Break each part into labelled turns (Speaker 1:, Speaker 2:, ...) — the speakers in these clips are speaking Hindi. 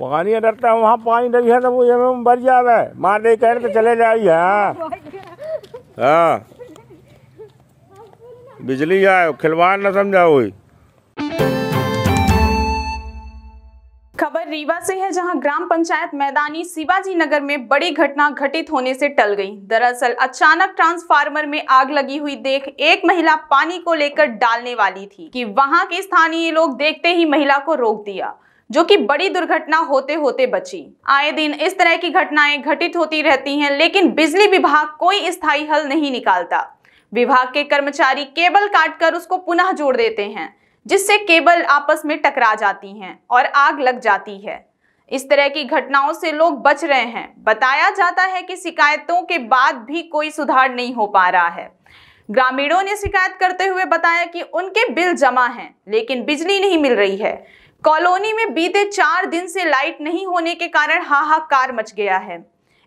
Speaker 1: पानी डरता है वहाँ पानी डरी है तो वो में मर जावे मार दे कह तो चले जाइ हाँ हाँ बिजली आए खिलवाड़ न समझाओ
Speaker 2: खबर रीवा से है जहां ग्राम पंचायत मैदानी शिवाजी नगर में बड़ी घटना घटित होने से टल गई दरअसल अचानक ट्रांसफार्मर में आग लगी हुई देख एक महिला पानी को लेकर डालने वाली थी कि वहां के स्थानीय लोग देखते ही महिला को रोक दिया जो कि बड़ी दुर्घटना होते होते बची आए दिन इस तरह की घटनाएं घटित होती रहती हैं लेकिन बिजली विभाग कोई स्थायी हल नहीं निकालता विभाग के कर्मचारी केबल काटकर उसको पुनः जोड़ देते हैं जिससे केबल आपस में टकरा जाती हैं और आग लग जाती है इस तरह की घटनाओं से लोग बच रहे हैं बताया जाता है कि शिकायतों के बाद भी कोई सुधार नहीं हो पा रहा है ग्रामीणों ने शिकायत करते हुए बताया कि उनके बिल जमा हैं लेकिन बिजली नहीं मिल रही है कॉलोनी में बीते चार दिन से लाइट नहीं होने के कारण हाहाकार मच गया है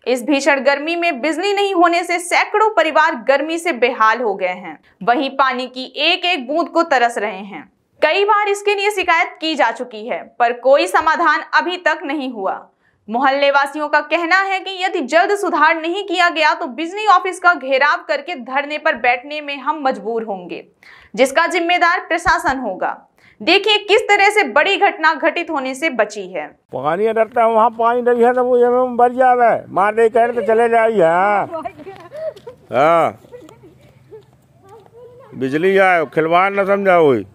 Speaker 2: इस भीषण गर्मी में बिजली नहीं होने से सैकड़ों परिवार गर्मी से बेहाल हो गए हैं वहीं पानी की एक एक बूंद को तरस रहे हैं कई बार इसके लिए शिकायत की जा चुकी है पर कोई समाधान अभी तक नहीं हुआ मोहल्ले वासियों का कहना है कि यदि जल्द सुधार नहीं किया गया तो बिजली ऑफिस का घेराव करके धरने पर बैठने में हम मजबूर होंगे जिसका जिम्मेदार प्रशासन होगा देखिए किस तरह से बड़ी घटना घटित होने से बची है
Speaker 1: पानी डरता है वहाँ पानी डरी है तो वो मर जावे मार दे कह तो चले जाइए हाँ बिजली आए खिलवाड़ न हुई